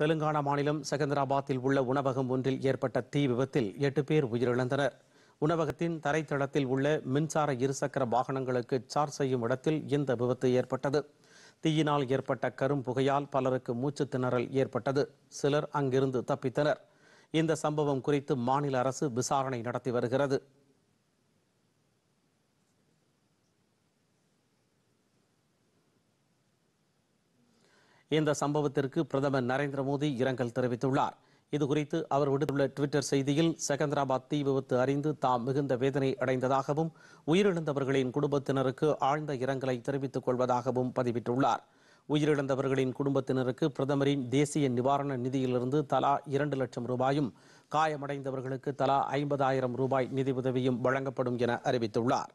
தெலுங்கானா மாநிலம் செகந்திராபாத்தில் உள்ள உணவகம் ஒன்றில் ஏற்பட்ட தீ விபத்தில் எட்டு பேர் உயிரிழந்தனர் உணவகத்தின் தரைத்தளத்தில் உள்ள மின்சார இருசக்கர வாகனங்களுக்கு சார்ஜ் செய்யும் இடத்தில் இந்த விபத்து ஏற்பட்டது தீயினால் ஏற்பட்ட கரும் புகையால் பலருக்கு மூச்சு திணறல் ஏற்பட்டது சிலர் அங்கிருந்து தப்பித்தனர் இந்த சம்பவம் குறித்து மாநில அரசு விசாரணை நடத்தி வருகிறது இந்த சம்பவத்திற்கு பிரதமர் நரேந்திர மோடி இரங்கல் தெரிவித்துள்ளார் இதுகுறித்து அவர் விடுத்துள்ள டுவிட்டர் செய்தியில் செகந்திராபாத் தீ விபத்து அறிந்து தாம் மிகுந்த வேதனை அடைந்ததாகவும் உயிரிழந்தவர்களின் குடும்பத்தினருக்கு ஆழ்ந்த இரங்கலை தெரிவித்துக் கொள்வதாகவும் பதிவிட்டுள்ளார் உயிரிழந்தவர்களின் குடும்பத்தினருக்கு பிரதமரின் தேசிய நிவாரண நிதியிலிருந்து தலா இரண்டு லட்சம் ரூபாயும் காயமடைந்தவர்களுக்கு தலா ஐம்பதாயிரம் ரூபாய் நிதி உதவியும் வழங்கப்படும் என அறிவித்துள்ளார்